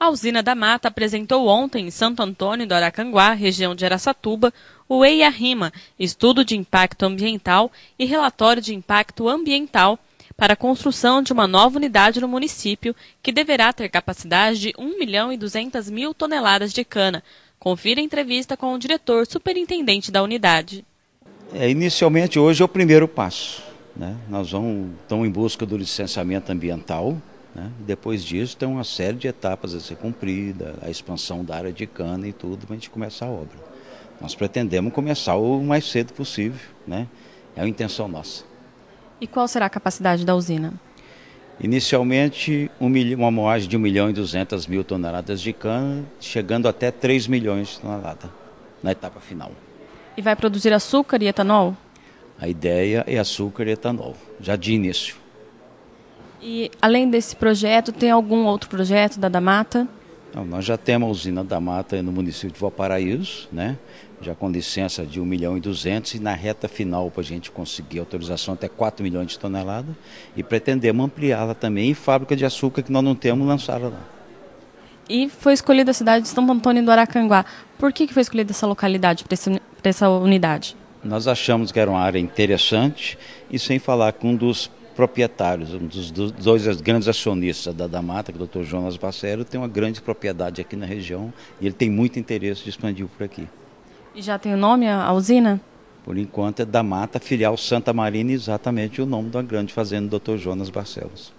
A usina da mata apresentou ontem em Santo Antônio do Aracanguá, região de Araçatuba, o EIA-RIMA, Estudo de Impacto Ambiental e Relatório de Impacto Ambiental, para a construção de uma nova unidade no município, que deverá ter capacidade de 1 milhão e 200 mil toneladas de cana. Confira a entrevista com o diretor superintendente da unidade. É, inicialmente, hoje é o primeiro passo. Né? Nós vamos, estamos em busca do licenciamento ambiental, né? Depois disso tem uma série de etapas a ser cumprida, a expansão da área de cana e tudo, para a gente começar a obra. Nós pretendemos começar o mais cedo possível, né? é uma intenção nossa. E qual será a capacidade da usina? Inicialmente, uma moagem de 1 milhão e 200 mil toneladas de cana, chegando até 3 milhões de toneladas na etapa final. E vai produzir açúcar e etanol? A ideia é açúcar e etanol, já de início. E além desse projeto, tem algum outro projeto da Damata? Não, nós já temos a usina da Mata no município de Valparaíso, né? já com licença de 1 milhão e 200 e na reta final para a gente conseguir autorização até 4 milhões de toneladas e pretendemos ampliá-la também em fábrica de açúcar que nós não temos lançada lá. E foi escolhida a cidade de Santo Antônio do Aracanguá. Por que, que foi escolhida essa localidade para essa unidade? Nós achamos que era uma área interessante e sem falar que um dos proprietários, um dos, dois grandes acionistas da, Damata, mata, que é o Dr. Jonas Bacero, tem uma grande propriedade aqui na região e ele tem muito interesse de expandir por aqui. E já tem o nome, a usina? Por enquanto é da Mata Filial Santa Marina, exatamente o nome da grande fazenda do Dr. Jonas Barcelos.